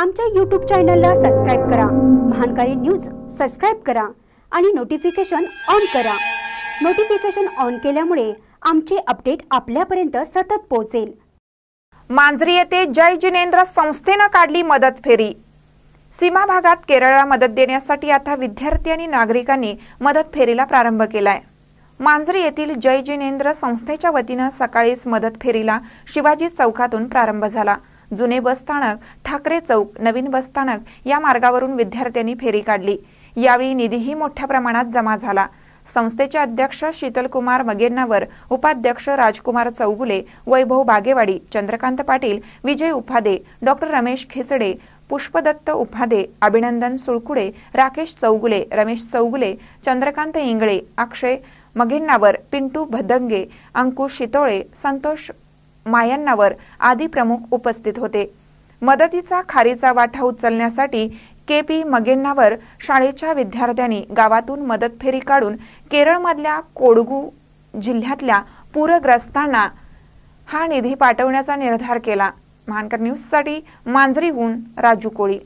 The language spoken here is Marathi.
आमच्या यूट्यूब चॅनलला सबस्क्राईब करा महानकारी न्यूज सबस्क्राईब करा आणि नोटिफिकेशन ऑन करा नोटिफिकेशन ऑन केल्यामुळे आमचे अपडेट आपल्यापर्यंत सतत पोहोचेल मांजरी येथे जय जिनेंद्र संस्थेनं काढली मदत फेरी सीमा भागात केरळला मदत देण्यासाठी आता विद्यार्थी आणि नागरिकांनी मदत फेरीला प्रारंभ केलाय मांजरी येथील जय जिनेंद्र संस्थेच्या वतीनं सकाळीच मदत फेरीला शिवाजी चौकातून प्रारंभ झाला जुने बसस्थानक ठाकरे चौक नवीन बसस्थानक या मार्गावरून विद्यार्थ्यांनी फेरी काढली यावेळी निधीही मोठ्या प्रमाणात जमा झाला संस्थेचे अध्यक्ष शीतलकुमार मगेन्नावर उपाध्यक्ष राजकुमार चौगुले वैभव बागेवाडी चंद्रकांत पाटील विजय उपादे डॉक्टर रमेश खेचडे पुष्पदत्त उपादे अभिनंदन सुळकुडे राकेश चौगुले रमेश चौगुले चंद्रकांत इंगळे अक्षय मगेन्नावर पिंटू भदंगे अंकुश शितोळे संतोष मायन्नावर आदी प्रमुख उपस्थित होते मदतीचा खारीचा वाटा उचलण्यासाठी के पी मगेन्नावर शाळेच्या विद्यार्थ्यांनी गावातून मदत फेरी काढून केरळमधल्या कोडगू जिल्ह्यातल्या पूरग्रस्तांना हा निधी पाठवण्याचा निर्धार केला मानकर न्यूजसाठी मांजरीहून राजू कोळी